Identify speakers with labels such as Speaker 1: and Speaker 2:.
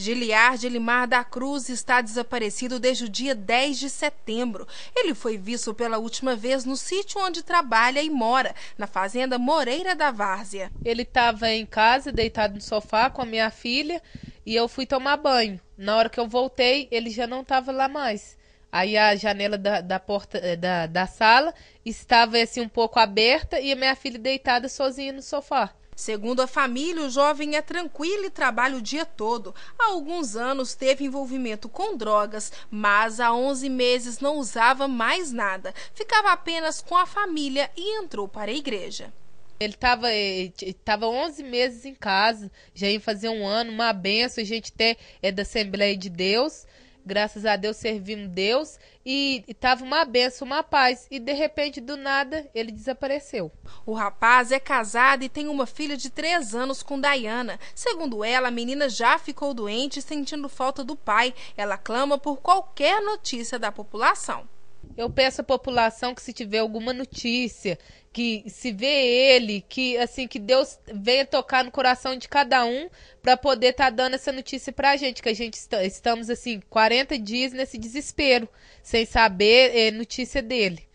Speaker 1: Giliar de Limar da Cruz está desaparecido desde o dia 10 de setembro. Ele foi visto pela última vez no sítio onde trabalha e mora, na fazenda Moreira da Várzea. Ele estava em casa, deitado no sofá com a minha filha, e eu
Speaker 2: fui tomar banho. Na hora que eu voltei, ele já não estava lá mais. Aí a janela da, da porta eh, da, da sala estava assim um pouco aberta e a minha filha deitada
Speaker 1: sozinha no sofá. Segundo a família, o jovem é tranquilo e trabalha o dia todo. Há alguns anos teve envolvimento com drogas, mas há 11 meses não usava mais nada. Ficava apenas com a família e entrou para a igreja. Ele
Speaker 2: estava tava 11 eh, meses em casa, já ia fazer um ano, uma benção, a gente ter é da Assembleia de Deus. Graças a Deus servimos Deus e, e tava
Speaker 1: uma benção, uma paz. E de repente, do nada, ele desapareceu. O rapaz é casado e tem uma filha de 3 anos com Diana. Segundo ela, a menina já ficou doente sentindo falta do pai. Ela clama por qualquer notícia da população.
Speaker 2: Eu peço à população que se tiver alguma notícia, que se vê ele, que assim que Deus venha tocar no coração de cada um para poder estar tá dando essa notícia para a gente, que a gente está, estamos assim 40 dias nesse desespero, sem saber é, notícia dele.